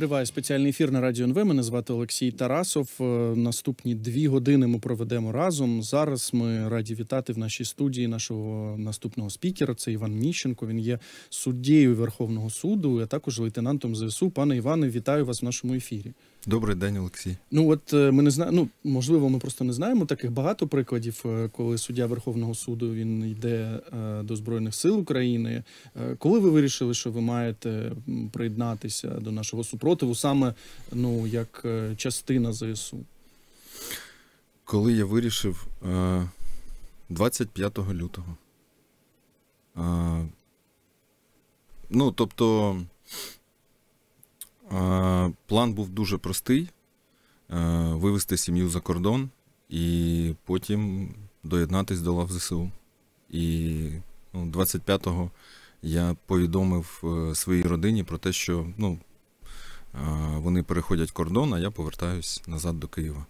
Триває спеціальний ефір на радіо НВ. Мене звати Олексій Тарасов. Е, наступні дві години ми проведемо разом. Зараз ми раді вітати в нашій студії нашого наступного спікера. Це Іван Міщенко. Він є суддєю Верховного суду, а також лейтенантом ЗСУ. Пане Іване, вітаю вас в нашому ефірі. Добрий день, Олексій. Ну от е, ми не знаємо. Ну можливо, ми просто не знаємо таких багато прикладів, е, коли суддя Верховного суду він йде е, до Збройних сил України. Коли ви вирішили, що ви маєте приєднатися до нашого супротиву, саме ну як частина ЗСУ? Коли я вирішив 25 лютого. Ну, тобто. Е, план був дуже простий: е, вивести сім'ю за кордон і потім доєднатись до лав ЗСУ. І 25-го ну, я повідомив е, своїй родині про те, що ну, вони переходять кордон, а я повертаюсь назад до Києва.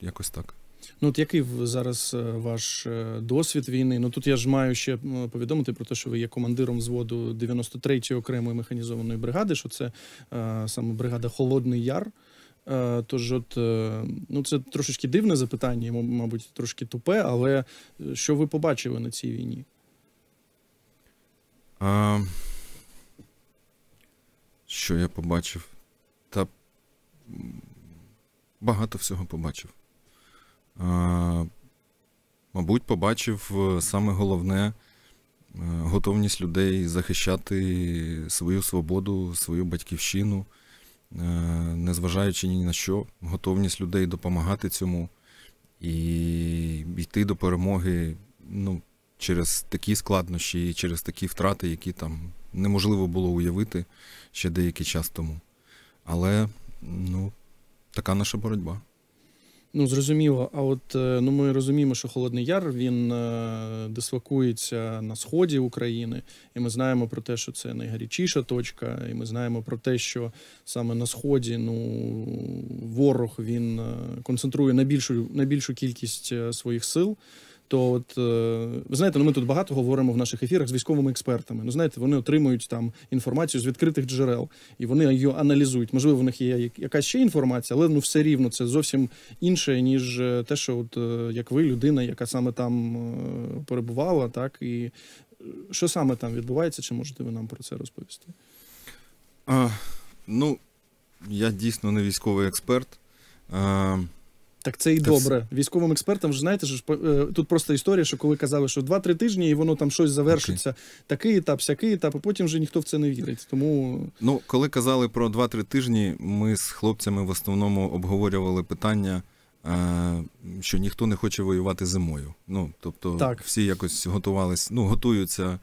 Якось так. Ну от який зараз е, ваш е, досвід війни? Ну тут я ж маю ще повідомити про те, що ви є командиром взводу 93-ї окремої механізованої бригади, що це е, саме бригада Холодний Яр. Е, тож, от ну це трошечки дивне запитання, мабуть, трошки тупе, але що ви побачили на цій війні? А, Що я побачив? Та багато всього побачив мабуть, побачив е, саме головне е, готовність людей захищати свою свободу, свою батьківщину, е, незважаючи ні на що, готовність людей допомагати цьому і йти до перемоги ну, через такі складнощі і через такі втрати, які там неможливо було уявити ще деякий час тому. Але ну, така наша боротьба. Ну зрозуміло, а от е, ну ми розуміємо, що Холодний Яр він е, дислокується на сході України, і ми знаємо про те, що це найгарячіша точка, і ми знаємо про те, що саме на сході ну ворог він е, концентрує на більшу, на більшу кількість своїх сил. То тобто, от е, ви знаєте, ну ми тут багато говоримо в наших ефірах з військовими експертами. Ну знаєте, вони отримують там інформацію з відкритих джерел і вони її аналізують. Можливо, в них є якась ще інформація, але ну все рівно це зовсім інше, ніж е, те, що от е, як ви людина, яка саме там перебувала, так і що саме там відбувається, чи можете ви нам про це розповісти? А, Ну я дійсно не військовий експерт. А, так це і це добре. Все. Військовим експертам вже знаєте, ж е, тут просто історія, що коли казали, що 2-3 тижні і воно там щось завершиться, okay. такий етап, сякий етап, А потім вже ніхто в це не вірить. Тому ну коли казали про 2-3 тижні, ми з хлопцями в основному обговорювали питання. Е, що ніхто не хоче воювати зимою. Ну тобто, так. всі якось готувались, ну готуються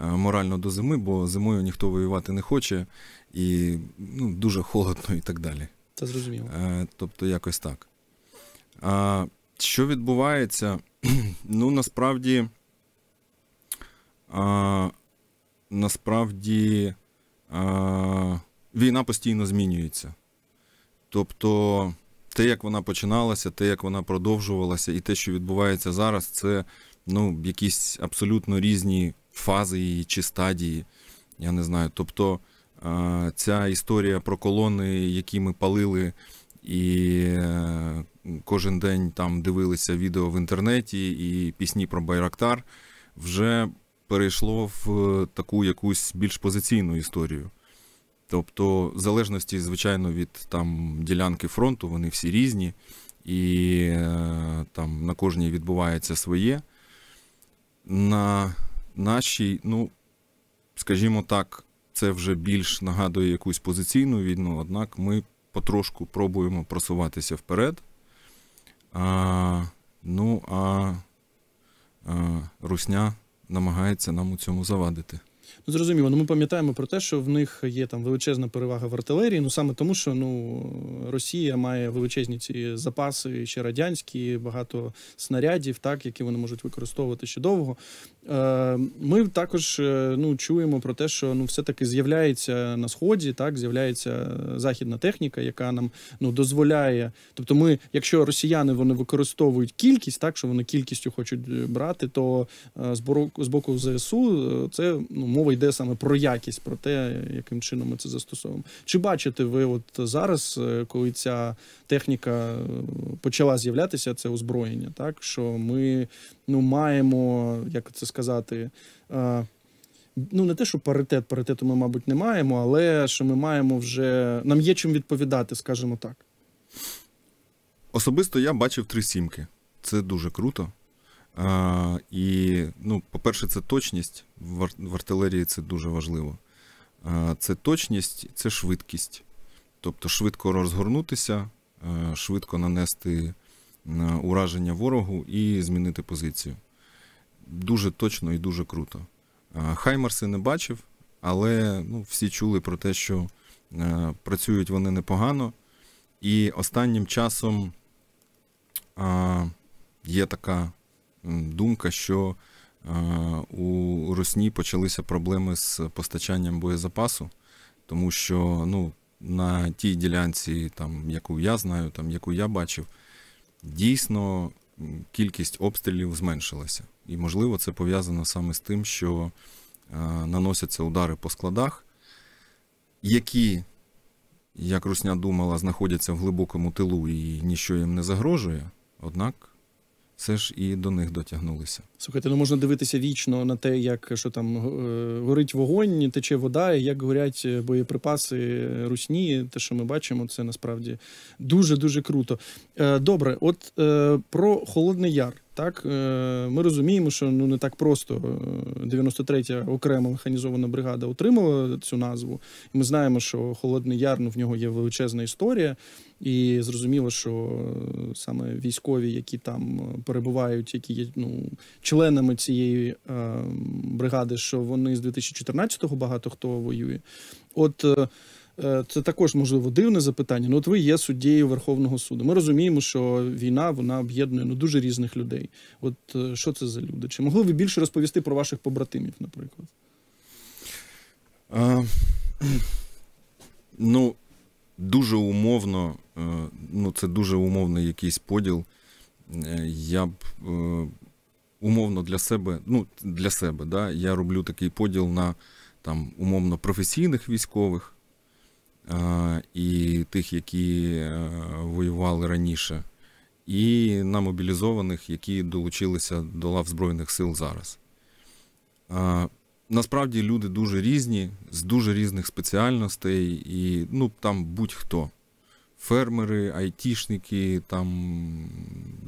е, морально до зими, бо зимою ніхто воювати не хоче і ну, дуже холодно і так далі. Це зрозуміло. Тобто, якось так. А, Що відбувається? Ну, насправді, а, насправді а, війна постійно змінюється. Тобто, те, як вона починалася, те, як вона продовжувалася, і те, що відбувається зараз, це ну, якісь абсолютно різні фази її чи стадії. Я не знаю. Тобто ця історія про колони, які ми палили, і е, кожен день там дивилися відео в інтернеті і пісні про Байрактар, вже перейшло в е, таку якусь більш позиційну історію. Тобто, в залежності, звичайно, від там ділянки фронту, вони всі різні, і е, там на кожній відбувається своє. На нашій, ну, скажімо так, це вже більш нагадує якусь позиційну війну, однак ми потрошку пробуємо просуватися вперед. А, Ну а, а Русня намагається нам у цьому завадити. Ну зрозуміло, ну ми пам'ятаємо про те, що в них є там величезна перевага в артилерії. Ну саме тому, що ну Росія має величезні ці запаси ще радянські, багато снарядів, так які вони можуть використовувати ще довго. Е, ми також е, ну чуємо про те, що ну все таки з'являється на сході, так з'являється західна техніка, яка нам ну дозволяє. Тобто, ми, якщо росіяни вони використовують кількість, так що вони кількістю хочуть е, брати, то з боку з боку зсу це ну мова йде саме про якість, про те, яким чином ми це застосовуємо. Чи бачите ви, от зараз, е, коли ця техніка е, почала з'являтися, це озброєння, так що ми ну маємо, як це сказати. Е, ну, не те, що паритет, паритету ми, мабуть, не маємо, але що ми маємо вже. Нам є чим відповідати, скажімо так. Особисто я бачив три сімки. Це дуже круто. А, І, ну, по-перше, це точність. В артилерії це дуже важливо. А, Це точність, це швидкість. Тобто швидко розгорнутися, швидко нанести ураження ворогу і змінити позицію. Дуже точно і дуже круто. Хаймарси не бачив, але ну, всі чули про те, що е, працюють вони непогано. І останнім часом є така думка, що е, у Росні почалися проблеми з постачанням боєзапасу, тому що ну, на тій ділянці, там, яку я знаю, там, яку я бачив, дійсно кількість обстрілів зменшилася. І, можливо, це пов'язано саме з тим, що е, наносяться удари по складах, які. Як Русня думала, знаходяться в глибокому тилу і нічого їм не загрожує, однак все ж і до них дотягнулися. Слухайте, ну можна дивитися вічно на те, як що там е, горить вогонь, тече вода, і як горять е, боєприпаси русні. Те, що ми бачимо, це насправді дуже дуже круто. Е, добре, от про Холодний Яр. Так, ми розуміємо, що ну не так просто 93-я окрема механізована бригада отримала цю назву. Ми знаємо, що Холодний Яр ну, в нього є величезна історія. І зрозуміло, що е, саме військові, які там е, перебувають, які є ну членами цієї е, бригади, що вони з 2014-го багато хто воює. От е, е, це також можливо дивне запитання. Ну, от ви є суддією Верховного суду. Ми розуміємо, що війна вона об'єднує ну дуже різних людей. От е, що це за люди? Чи могли ви більше розповісти про ваших побратимів, наприклад? А, ну дуже умовно, е, ну це дуже умовний якийсь поділ. Е, я б е, умовно для себе, ну для себе, да, я роблю такий поділ на там умовно професійних військових і тих, які воювали раніше, і на мобілізованих, які долучилися до лав Збройних сил зараз. Насправді люди дуже різні, з дуже різних спеціальностей, і ну там будь-хто. Фермери, айтішники, там,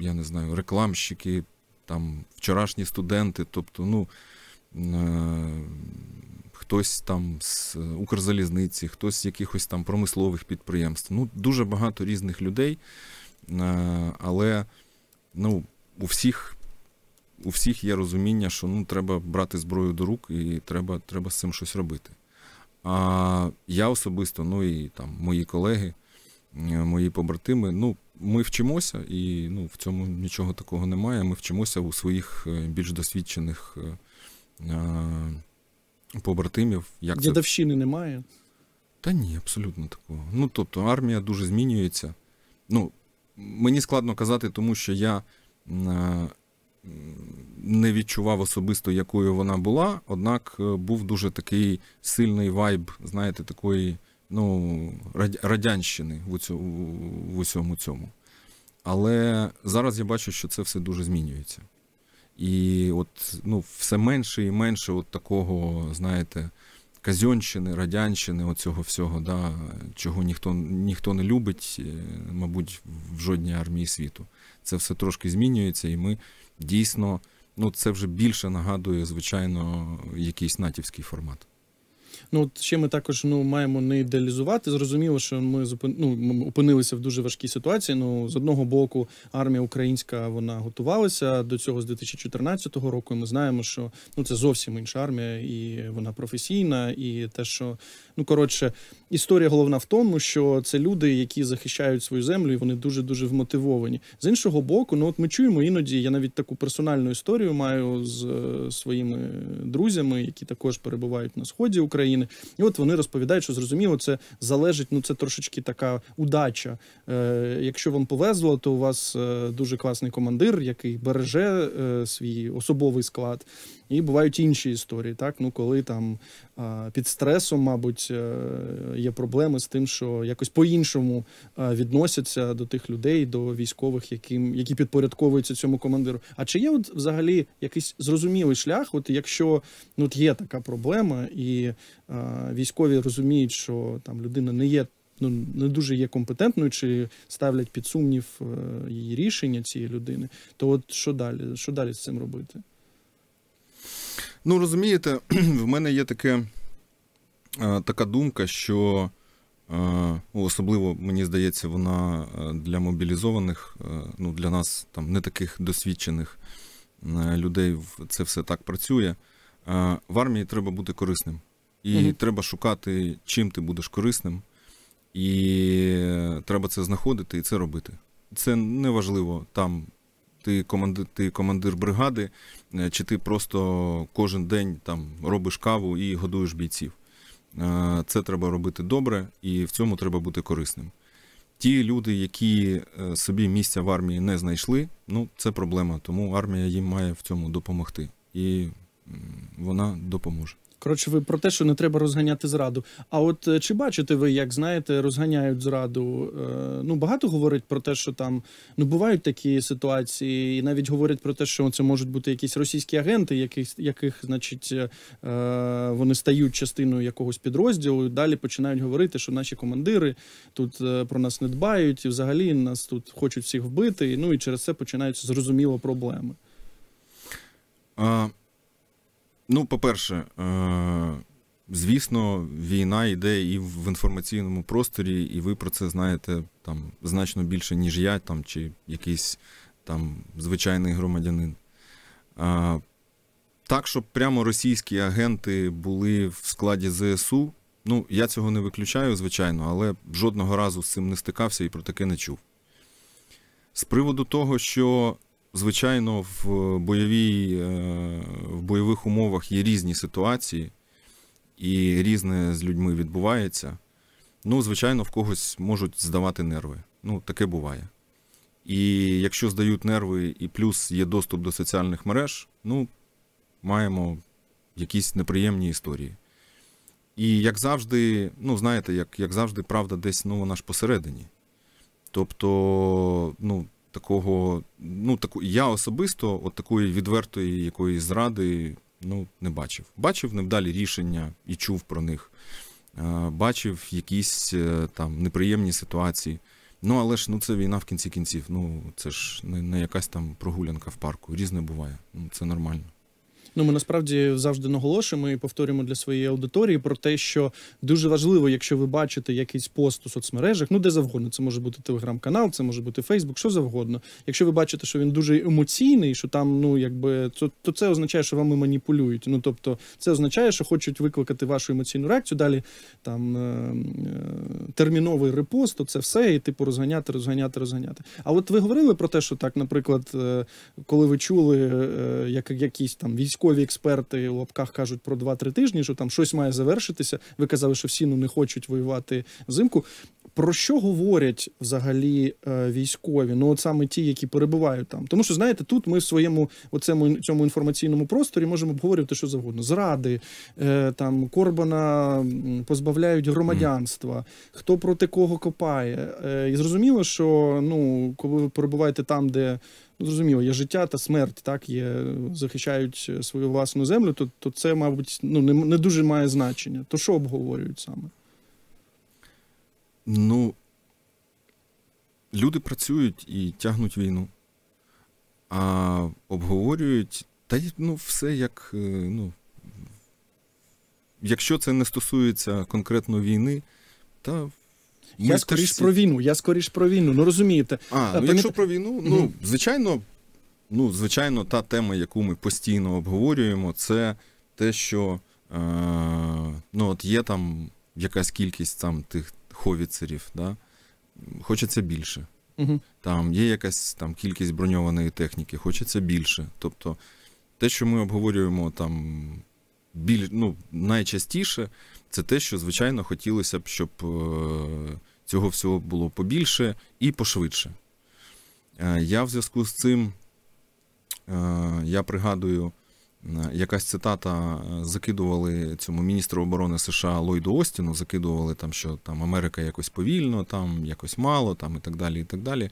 я не знаю, рекламщики, там вчорашні студенти, тобто, ну е- хтось там з Укрзалізниці, хтось з якихось там промислових підприємств. Ну, дуже багато різних людей, е- але ну, у всіх у всіх є розуміння, що ну треба брати зброю до рук і треба треба з цим щось робити. А я особисто, ну і там мої колеги, е, мої побратими, ну ми вчимося, і ну, в цьому нічого такого немає. Ми вчимося у своїх е, більш досвідчених е, побратимів. Як Дідовщини це... немає? Та ні, абсолютно такого. Ну тобто армія дуже змінюється. Ну, Мені складно казати, тому що я не відчував особисто, якою вона була, однак е, був дуже такий сильний вайб, знаєте, такої ну, радянщини в, уцю, в усьому цьому. Але зараз я бачу, що це все дуже змінюється. І от ну, все менше і менше от такого, знаєте, казьонщини, радянщини, оцього всього, да, чого ніхто ніхто не любить, е, мабуть, в жодній армії світу. Це все трошки змінюється, і ми дійсно, ну це вже більше нагадує, звичайно, якийсь натівський формат. Ну от ще ми також ну маємо не ідеалізувати. Зрозуміло, що ми зупин... ну, опинилися в дуже важкій ситуації. Ну з одного боку, армія українська вона готувалася до цього з 2014 року. І Ми знаємо, що ну це зовсім інша армія, і вона професійна, і те, що ну коротше, історія головна в тому, що це люди, які захищають свою землю, і вони дуже дуже вмотивовані. З іншого боку, ну от ми чуємо іноді. Я навіть таку персональну історію маю з е, своїми друзями, які також перебувають на сході України. України. І от вони розповідають, що зрозуміло, це залежить. Ну це трошечки така удача. Е, Якщо вам повезло, то у вас е, дуже класний командир, який береже е, свій особовий склад. І бувають інші історії, так ну коли там під стресом, мабуть, е, є проблеми з тим, що якось по-іншому е, відносяться до тих людей, до військових, яким які підпорядковуються цьому командиру. А чи є от взагалі якийсь зрозумілий шлях? От якщо ну от є така проблема, і військові розуміють, що там людина не є. Ну, не дуже є компетентною, чи ставлять під сумнів е, її рішення цієї людини, то от що далі? Що далі з цим робити? Ну розумієте, в мене є таке, е, така думка, що е, ну, особливо, мені здається, вона для мобілізованих, ну для нас там не таких досвідчених людей це все так працює. В армії треба бути корисним і mm треба шукати, чим ти будеш корисним, і треба це знаходити і це робити. Це не важливо там. Ти командир, ти командир бригади, е, чи ти просто кожен день там робиш каву і годуєш бійців. Е, це треба робити добре, і в цьому треба бути корисним. Ті люди, які е, собі місця в армії не знайшли, ну це проблема. Тому армія їм має в цьому допомогти, і вона допоможе. Коротше, ви про те, що не треба розганяти зраду. А от е, чи бачите ви, як знаєте, розганяють зраду? Е, ну багато говорить про те, що там ну бувають такі ситуації, і навіть говорять про те, що це можуть бути якісь російські агенти, яких, яких значить, е, вони стають частиною якогось підрозділу. і Далі починають говорити, що наші командири тут про нас не дбають, і взагалі нас тут хочуть всіх вбити. Ну і через це починаються зрозуміло проблеми. А... Ну, по-перше, е, звісно, війна йде і в інформаційному просторі, і ви про це знаєте там значно більше, ніж я, там чи якийсь там звичайний громадянин. Е, так, щоб прямо російські агенти були в складі ЗСУ. Ну, я цього не виключаю, звичайно, але жодного разу з цим не стикався і про таке не чув. З приводу того, що звичайно, в бойовій, е, в бойових умовах є різні ситуації, і різне з людьми відбувається. Ну, звичайно, в когось можуть здавати нерви. Ну, таке буває. І якщо здають нерви, і плюс є доступ до соціальних мереж, ну, маємо якісь неприємні історії. І як завжди, ну, знаєте, як як завжди, правда, десь ну, вона ж посередині. Тобто, ну, такого, ну таку я особисто, от такої відвертої якоїсь зради, ну не бачив. Бачив невдалі рішення і чув про них, бачив якісь е, там неприємні ситуації. Ну але ж ну це війна в кінці кінців. Ну це ж не, не якась там прогулянка в парку. Різне буває. Ну це нормально. Ну ми насправді завжди наголошуємо і повторюємо для своєї аудиторії про те, що дуже важливо, якщо ви бачите якийсь пост у соцмережах, ну де завгодно, це може бути телеграм-канал, це може бути Фейсбук, що завгодно. Якщо ви бачите, що він дуже емоційний, що там ну якби то, то це означає, що вами маніпулюють. Ну тобто, це означає, що хочуть викликати вашу емоційну реакцію. Далі там е, е, терміновий репост, то це все, і типу розганяти, розганяти, розганяти. А от ви говорили про те, що так, наприклад, е, коли ви чули як якісь там військ військові експерти в лапках кажуть про 2-3 тижні, що там щось має завершитися. Ви казали, що всі ну не хочуть воювати взимку. Про що говорять взагалі е, військові? Ну, от саме ті, які перебувають там. Тому що, знаєте, тут ми в своєму оцему, цьому інформаційному просторі можемо обговорювати що завгодно. Зради, е, там Корбана позбавляють громадянства, хто проти кого копає. Е, і зрозуміло, що ну, коли ви перебуваєте там, де ну, зрозуміло, є життя та смерть, так є, захищають свою власну землю, то то це, мабуть, ну не, не дуже має значення. То що обговорюють саме? Ну, люди працюють і тягнуть війну, а обговорюють та ну, все як. Е, ну, Якщо це не стосується конкретно війни, та. Я скоріш всі... про війну, я скоріш про війну, ну розумієте. А, ну, е, Пам'ят... Якщо про війну, ну, mm-hmm. звичайно, ну, звичайно, та тема, яку ми постійно обговорюємо, це те, що е, ну, от є там якась кількість там тих ховіцерів. Да? Хочеться більше. Угу. Там є якась там кількість броньованої техніки, хочеться більше. Тобто, те, що ми обговорюємо там біль... ну, найчастіше, це те, що, звичайно, хотілося б, щоб е, цього всього було побільше і пошвидше. Е, я в зв'язку з цим е, я пригадую Е, якась цитата е, закидували цьому міністру оборони США Ллойду Остіну, закидували там, що там Америка якось повільно, там якось мало, там і так далі. І так далі.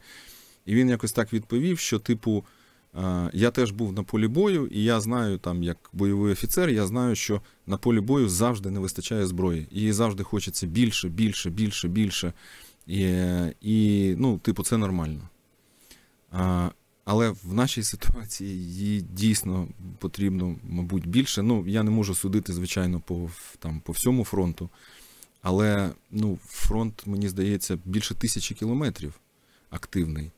І він якось так відповів, що, типу, е, я теж був на полі бою, і я знаю, там, як бойовий офіцер, я знаю, що на полі бою завжди не вистачає зброї. Її завжди хочеться більше, більше, більше, більше. І, і ну, типу, це нормально. Але в нашій ситуації її дійсно потрібно, мабуть, більше. Ну, я не можу судити, звичайно, по там, по всьому фронту. Але ну, фронт, мені здається, більше тисячі кілометрів активний.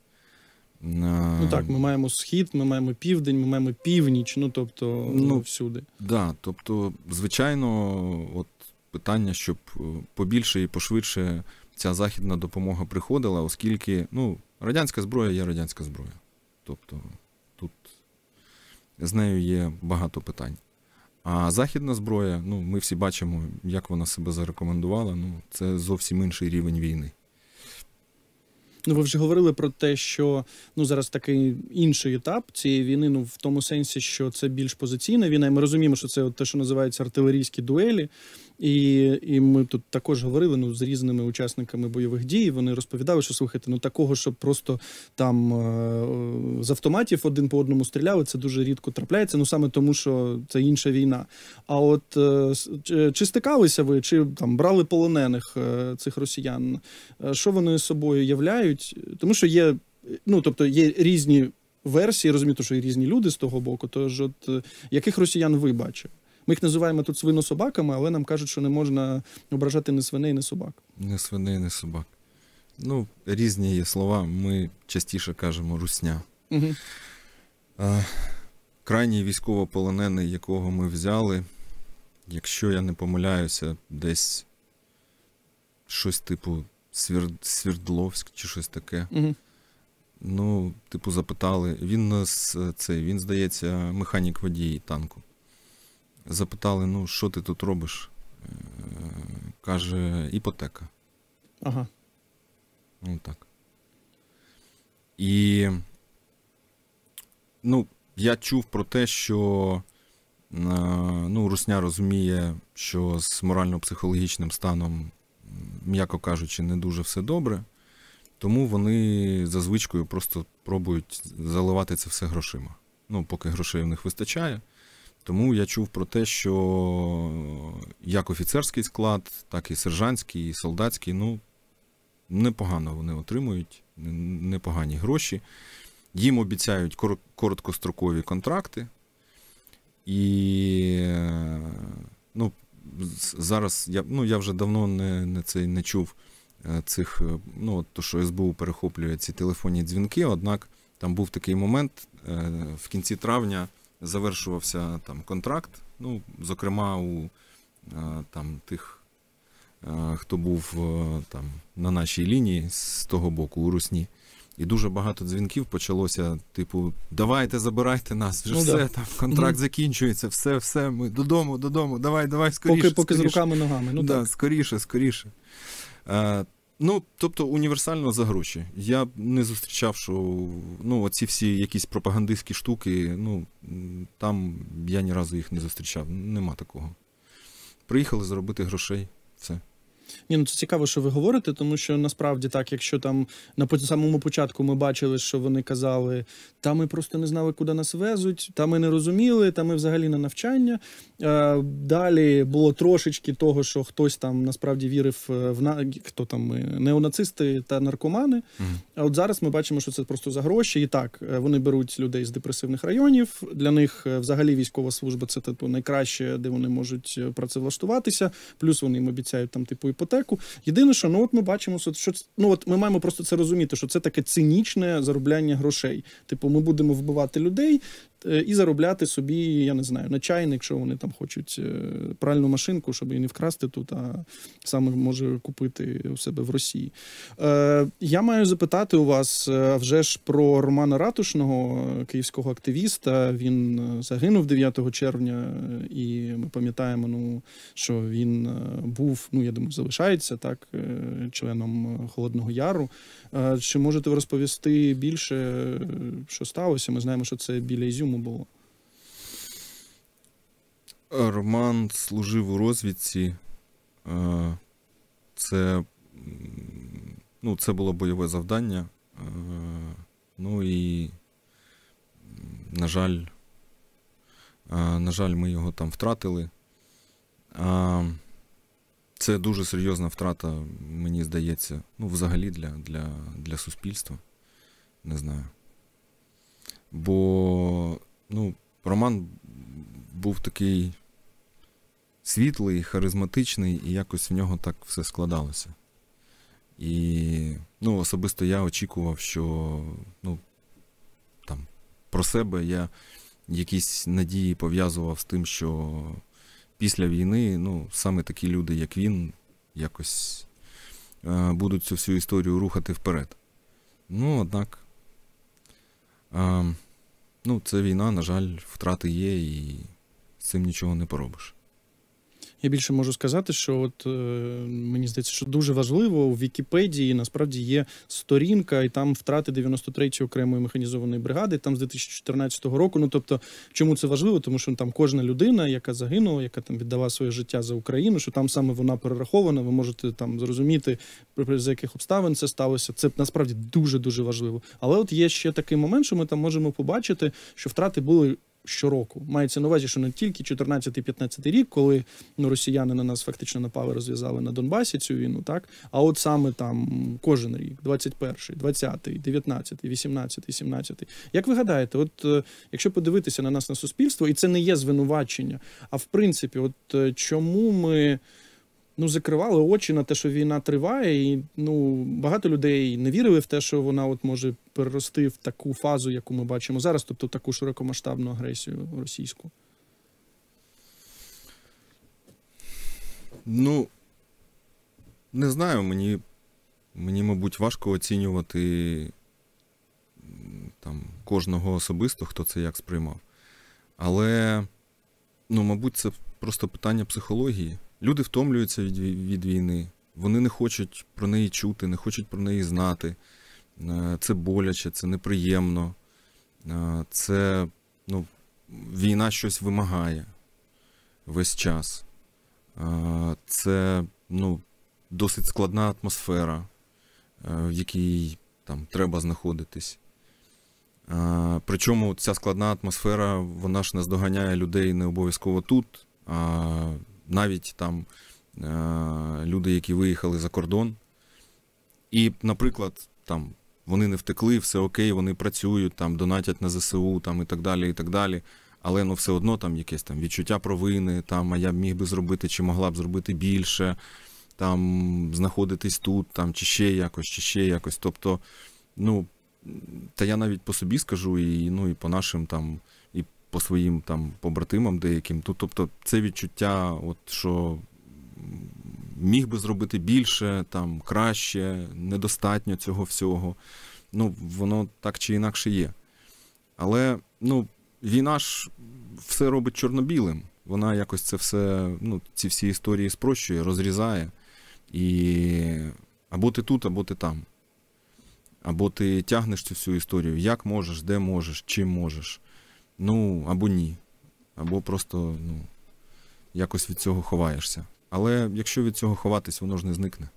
Ну так, ми маємо схід, ми маємо південь, ми маємо північ, ну тобто ну, всюди. Так, да, тобто, звичайно, от питання, щоб е, побільше і пошвидше ця західна допомога приходила, оскільки ну, радянська зброя є радянська зброя. Тобто тут з нею є багато питань. А західна зброя, ну, ми всі бачимо, як вона себе зарекомендувала. Ну, Це зовсім інший рівень війни. Ну, ви вже говорили про те, що ну зараз такий інший етап цієї війни. Ну в тому сенсі, що це більш позиційна війна. Ми розуміємо, що це от те, що називається артилерійські дуелі. І і ми тут також говорили ну, з різними учасниками бойових дій. Вони розповідали, що слухайте, ну такого, щоб просто там е, з автоматів один по одному стріляли, це дуже рідко трапляється. Ну саме тому, що це інша війна. А от е, чи стикалися ви, чи там брали полонених е, цих росіян? Що вони собою являють? Тому що є, ну тобто є різні версії, розумієте, що є різні люди з того боку. Тож, от яких росіян ви бачите? Ми їх називаємо тут свинособаками, але нам кажуть, що не можна ображати ні свиней, ні собак. Не свиней, не собак. Ну, різні є слова. Ми частіше кажемо русня. Угу. А, Крайній військовополонений, якого ми взяли, якщо я не помиляюся, десь щось типу Свердловськ чи щось таке. Угу. Ну, типу, запитали. Він нас е, цей, він здається, механік водії танку запитали, ну, що ти тут робиш? Е, каже, іпотека. Ага. Ну так. І ну, я чув про те, що е, ну, Русня розуміє, що з морально-психологічним станом, м'яко кажучи, не дуже все добре, тому вони за звичкою просто пробують заливати це все грошима. Ну, поки грошей в них вистачає. Тому я чув про те, що як офіцерський склад, так і сержантський, і солдатський, ну непогано вони отримують, непогані гроші. Їм обіцяють короткострокові контракти. І е, ну, зараз я ну, я вже давно не не, це не чув е, цих, е, ну, от то, що СБУ перехоплює ці телефонні дзвінки, однак там був такий момент в кінці травня завершувався там контракт. Ну, зокрема, у е, там тих, е, хто був е, там на нашій лінії з того боку у Русні. І дуже багато дзвінків почалося, типу, давайте, забирайте нас, вже ну, все, да. там контракт mm-hmm. закінчується, все, все, ми додому, додому, давай, давай, скоріше. Поки скоріше. з руками ногами. ну да, так. Скоріше, скоріше. Ну, тобто універсально за гроші. Я не зустрічав, що ну, оці всі якісь пропагандистські штуки, ну там я ні разу їх не зустрічав. Нема такого. Приїхали заробити грошей, все. Ні, ну це цікаво, що ви говорите, тому що насправді так, якщо там на самому початку ми бачили, що вони казали, та ми просто не знали, куди нас везуть, та ми не розуміли, та ми взагалі на навчання. Е, далі було трошечки того, що хтось там насправді вірив е, в на... хто там неонацисти та наркомани. Mm. А от зараз ми бачимо, що це просто за гроші, і так е, вони беруть людей з депресивних районів. Для них взагалі військова служба це типу найкраще, де вони можуть працевлаштуватися. Плюс вони їм обіцяють там типу і іпотеку. Єдине, що ну от ми бачимо, що ну от ми маємо просто це розуміти, що це таке цинічне заробляння грошей. Типу, ми будемо вбивати людей, Е, і заробляти собі, я не знаю, на чайник, якщо вони там хочуть е, пральну машинку, щоб її не вкрасти тут, а саме може купити у себе в Росії. Е, я маю запитати у вас вже ж про Романа Ратушного, київського активіста. Він загинув 9 червня, і ми пам'ятаємо, ну що він був, ну я думаю, залишається так членом Холодного Яру. Чи можете ви розповісти більше, що сталося? Ми знаємо, що це біля Ізюму по було. Роман служив у розвідці. Е, це ну, це було бойове завдання. Е, ну і, на жаль, е, на жаль, ми його там втратили. Це дуже серйозна втрата, мені здається, ну, взагалі для, для, для суспільства. Не знаю. Бо ну, Роман був такий світлий, харизматичний, і якось в нього так все складалося. І ну, особисто я очікував, що ну, там, про себе я якісь надії пов'язував з тим, що після війни ну, саме такі люди, як він, якось е, будуть цю всю історію рухати вперед. Ну, однак. Ем, Ну, це війна, на жаль, втрати є, і з цим нічого не поробиш. Я більше можу сказати, що от е, мені здається, що дуже важливо у Вікіпедії насправді є сторінка, і там втрати 93-ї окремої механізованої бригади, там з 2014 року. Ну тобто, чому це важливо? Тому що там кожна людина, яка загинула, яка там віддала своє життя за Україну, що там саме вона перерахована. Ви можете там зрозуміти при з яких обставин це сталося. Це насправді дуже дуже важливо. Але от є ще такий момент, що ми там можемо побачити, що втрати були щороку. Мається на увазі, що не тільки 14-15 рік, коли ну, росіяни на нас фактично напали, розв'язали на Донбасі цю війну, так а от саме там кожен рік, 21-й, 20-й, 19-й, 18-й, 17-й. Як ви гадаєте, от е, якщо подивитися на нас на суспільство, і це не є звинувачення, а в принципі, от е, чому ми ну, закривали очі на те, що війна триває, і ну, багато людей не вірили в те, що вона от може перерости в таку фазу, яку ми бачимо зараз, тобто таку широкомасштабну агресію російську. Ну, не знаю, мені, мені, мабуть, важко оцінювати там, кожного особисто, хто це як сприймав. Але, ну, мабуть, це просто питання психології. Люди втомлюються від від війни, вони не хочуть про неї чути, не хочуть про неї знати. Е, це боляче, це неприємно, е, це ну, війна щось вимагає весь час. Е, це ну, досить складна атмосфера, в якій там треба знаходитись. Причому ця складна атмосфера, вона ж наздоганяє людей не обов'язково тут, а навіть там е, люди, які виїхали за кордон. І, наприклад, там вони не втекли, все окей, вони працюють, там донатять на ЗСУ там і так далі. і так далі. Але ну все одно там якесь там відчуття провини, там, а я б міг би зробити чи могла б зробити більше, там знаходитись тут, там чи ще якось, чи ще якось. Тобто, ну, та я навіть по собі скажу, і ну, і по нашим там по своїм там побратимам деяким. Тобто, це відчуття, от що міг би зробити більше, там краще, недостатньо цього всього. Ну, воно так чи інакше є. Але ну, війна ж все робить чорно-білим. Вона якось це все, ну, ці всі історії спрощує, розрізає. І або ти тут, або ти там. Або ти тягнеш цю всю історію, як можеш, де можеш, чим можеш ну або ні, або просто ну, якось від цього ховаєшся. Але якщо від цього ховатись, воно ж не зникне.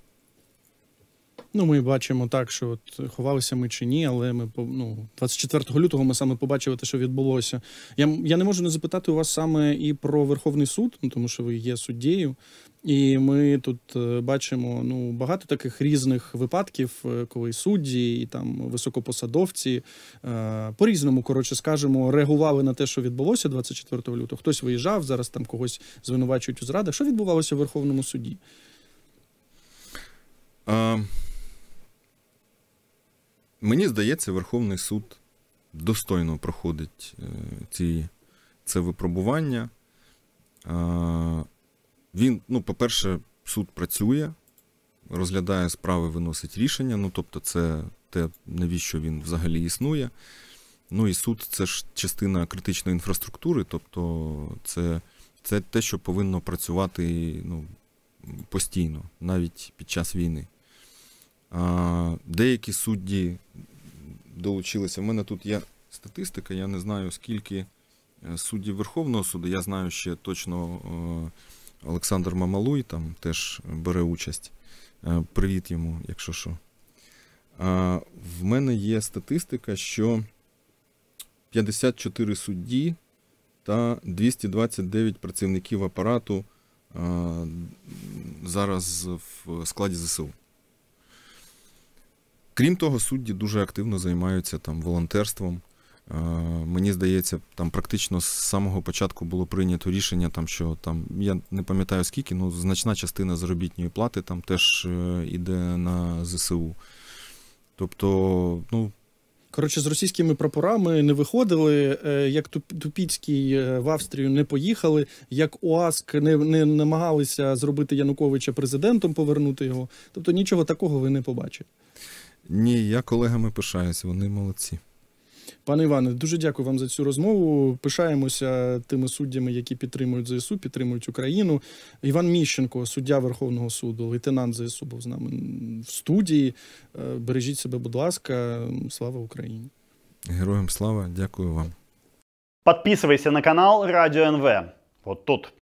Ну, ми бачимо так, що от ховалися ми чи ні, але ми ну, 24 лютого ми саме побачили те, що відбулося. Я я не можу не запитати у вас саме і про Верховний суд, ну тому що ви є суддєю, і ми тут е, бачимо ну багато таких різних випадків, е, коли судді і там високопосадовці е, по різному, коротше скажемо, реагували на те, що відбулося 24 лютого. Хтось виїжджав, зараз там когось звинувачують у зрадах. Що відбувалося в Верховному суді? Um... Мені здається, Верховний суд достойно проходить е, ці, це випробування. Е, він, ну, по-перше, суд працює, розглядає справи, виносить рішення. Ну, тобто, це те, навіщо він взагалі існує. Ну і суд це ж частина критичної інфраструктури, тобто це це те, що повинно працювати ну, постійно, навіть під час війни. Деякі судді долучилися. У мене тут є статистика, я не знаю, скільки е, суддів Верховного суду. Я знаю, ще точно е, Олександр Мамалуй там теж бере участь. Е, привіт йому, якщо що. В мене є статистика, що 54 судді та 229 працівників апарату зараз в складі ЗСУ. Крім того, судді дуже активно займаються там волонтерством. Е, мені здається, там практично з самого початку було прийнято рішення, там що там я не пам'ятаю скільки, ну значна частина заробітної плати там теж е, іде на ЗСУ. Тобто, ну. Коротше, з російськими прапорами не виходили, е, як Тупіцький в Австрію не поїхали, як УАСК не не намагалися зробити Януковича президентом, повернути його. Тобто нічого такого ви не побачите. Ні, я колегами пишаюся, вони молодці. Пане Іване, дуже дякую вам за цю розмову. Пишаємося тими суддями, які підтримують ЗСУ, підтримують Україну. Іван Міщенко, суддя Верховного суду, лейтенант ЗСУ, був з нами в студії. Е, бережіть себе, будь ласка, слава Україні. Героям слава, дякую вам. Подписывайся на канал Радіо НВ. От тут.